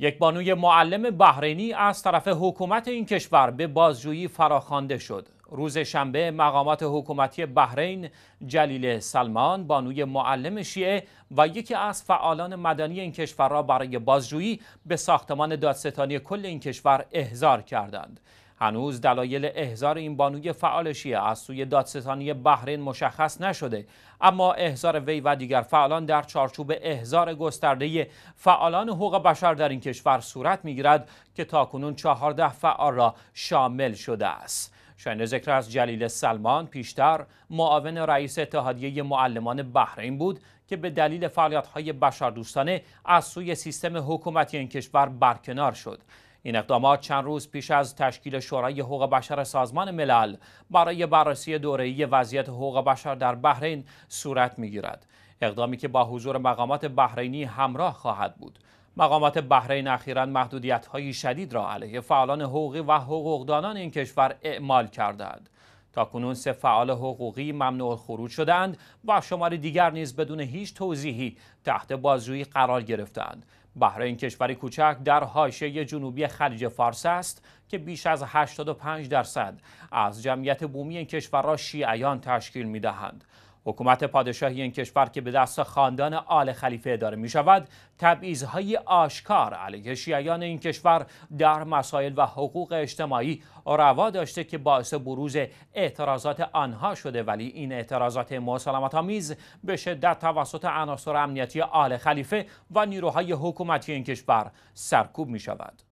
یک بانوی معلم بحرینی از طرف حکومت این کشور به بازجویی فراخوانده شد. روز شنبه مقامات حکومتی بحرین جلیل سلمان بانوی معلم شیعه و یکی از فعالان مدنی این کشور را برای بازجویی به ساختمان دادستانی کل این کشور احضار کردند. هنوز دلایل احضار این بانوی فعال شیعه از سوی دادستانی بحرین مشخص نشده اما احضار وی و دیگر فعالان در چارچوب احضار گسترده فعالان حقوق بشر در این کشور صورت میگیرد که تاکنون 14 فعال را شامل شده است شاین ذکر از جلیل سلمان پیشتر معاون رئیس اتحادیه معلمان بحرین بود که به دلیل فعالیت‌های بشردوستانه از سوی سیستم حکومتی این کشور برکنار شد این اقدامات چند روز پیش از تشکیل شورای حقوق بشر سازمان ملل برای بررسی دوره‌ای وضعیت حقوق بشر در بحرین صورت می‌گیرد. اقدامی که با حضور مقامات بحرینی همراه خواهد بود مقامات بحرین اخیرا محدودیت شدید را علیه فعالان حقوقی و حقوقدانان این کشور اعمال کردند کنون سه فعال حقوقی ممنوع خروج شدند و شمار دیگر نیز بدون هیچ توضیحی تحت بازجویی قرار گرفتند این کشوری کوچک در حاشیه جنوبی خلیج فارس است که بیش از 85 درصد از جمعیت بومی این کشور را شیعیان تشکیل دهند، حکومت پادشاهی این کشور که به دست خاندان آل خلیفه اداره می شود آشکار علیه شیعیان این کشور در مسائل و حقوق اجتماعی روا داشته که باعث بروز اعتراضات آنها شده ولی این اعتراضات مسالمت آمیز به شدت توسط عناصر امنیتی آل خلیفه و نیروهای حکومتی این کشور سرکوب می شود